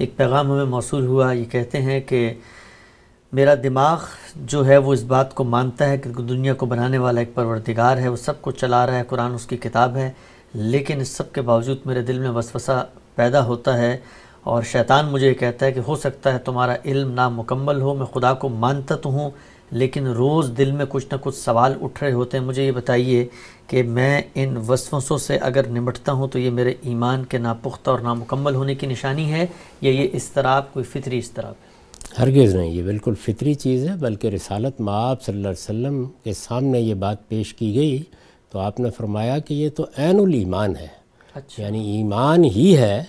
एक पैगाम हमें मौसू हुआ ये कहते हैं कि मेरा दिमाग जो है वो इस बात को मानता है कि दुनिया को बनाने वाला एक परवरदिगार है वो सब कुछ चला रहा है कुरान उसकी किताब है लेकिन इस सब के बावजूद मेरे दिल में वसवसा पैदा होता है और शैतान मुझे कहता है कि हो सकता है तुम्हारा इल्म नामुकम्मल हो मैं खुदा को मानता तो हूँ लेकिन रोज़ दिल में कुछ ना कुछ सवाल उठ रहे होते हैं मुझे ये बताइए कि मैं इन वसवसों से अगर निमटता हूँ तो ये मेरे ईमान के नापुख्ता और नामुकम्मल होने की निशानी है या ये इसतराब कोई फ़ितरी इसतराब है हरगेज नहीं ये बिल्कुल फ़ितरी चीज़ है बल्कि रसालत माँ आप के सामने ये बात पेश की गई तो आपने फरमाया कि ये तो ऐनुल ईमान है अच्छा। यानी ईमान ही है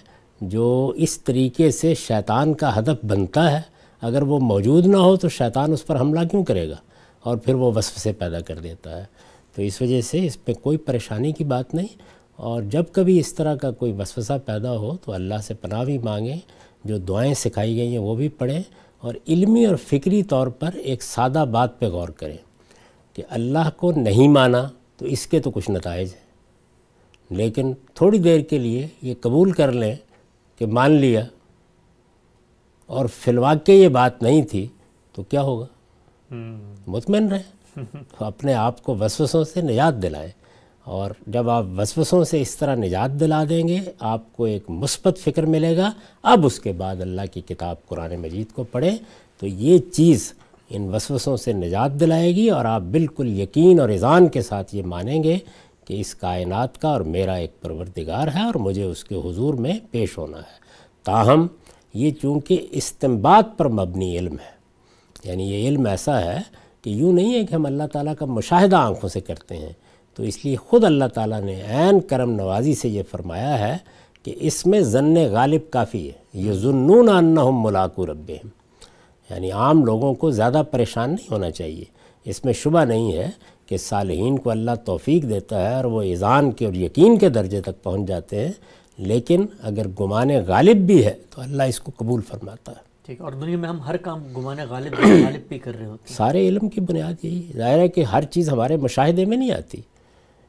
जो इस तरीके से शैतान का हदफ बनता है अगर वो मौजूद ना हो तो शैतान उस पर हमला क्यों करेगा और फिर वो वसफ से पैदा कर देता है तो इस वजह से इस पर कोई परेशानी की बात नहीं और जब कभी इस तरह का कोई वसफसा पैदा हो तो अल्लाह से पनाह भी मांगें जो दुआएं सिखाई गई हैं वो भी पढ़ें और इल्मी और फ़िक्री तौर पर एक सादा बात पे गौर करें कि अल्लाह को नहीं माना तो इसके तो कुछ नतज हैं लेकिन थोड़ी देर के लिए ये कबूल कर लें कि मान लिया और फिलवा के ये बात नहीं थी तो क्या होगा हम्म। मुतमिन रहे तो अपने आप को वसवसों से निजात दिलाए और जब आप वसवसों से इस तरह निजात दिला देंगे आपको एक मुस्बत फ़िक्र मिलेगा अब उसके बाद अल्लाह की किताब कुरान मजीद को पढ़ें तो ये चीज़ इन वसवसों से निजात दिलाएगी और आप बिल्कुल यकीन और इज़ान के साथ ये मानेंगे कि इस कायनात का और मेरा एक परवरदिगार है और मुझे उसके हुजूर में पेश होना है ताहम ये चूँकि इस्तेमाल पर मबनी इल्म है यानी ये इल्म ऐसा है कि यूँ नहीं है कि हम अल्लाह ताला का मुशाहिदा आँखों से करते हैं तो इसलिए ख़ुद अल्लाह ताला ने ऐन करम नवाजी से ये फरमाया है कि इसमें जन्न गालिब काफ़ी है ये जुनून अन्ना मुलाकू रब यानी आम लोगों को ज़्यादा परेशान नहीं होना चाहिए इसमें शुबा नहीं है कि सालहीन को अल्लाह तौफीक देता है और वो ईज़ान के और यकीन के दर्जे तक पहुँच जाते हैं लेकिन अगर गुमान गालिब भी है तो अल्लाह इसको कबूल फरमाता है ठीक और दुनिया में हम हर काम गुमान गालिब गालिब भी कर रहे होते हैं सारे इलम की बुनियाद यही है ज़ाहिर है कि हर चीज़ हमारे मुशाहदे में नहीं आती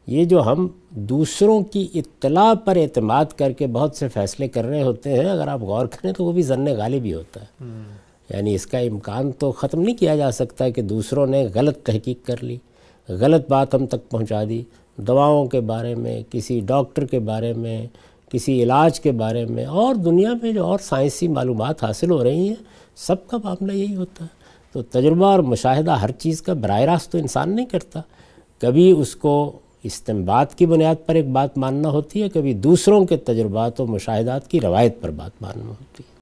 ये जो हम दूसरों की इतला पर अतमाद करके बहुत से फ़ैसले कर रहे होते हैं अगर आप गौर करें तो वो भी जन्न गालिब ही होता है हम्म। यानी इसका इम्कान तो ख़त्म नहीं किया जा सकता कि दूसरों ने गलत तहकीक कर ली गलत बात हम तक पहुंचा दी दवाओं के बारे में किसी डॉक्टर के बारे में किसी इलाज के बारे में और दुनिया में जो और साइंसी मालूम हासिल हो रही हैं सबका मामला यही होता है तो तजुर्बा और मुशाह हर चीज़ का बर रास्त तो इंसान नहीं करता कभी उसको इस्तेमाल की बुनियाद पर एक बात मानना होती है कभी दूसरों के तजुर्बात तो और मुशाहदात की रवायत पर बात मानना होती है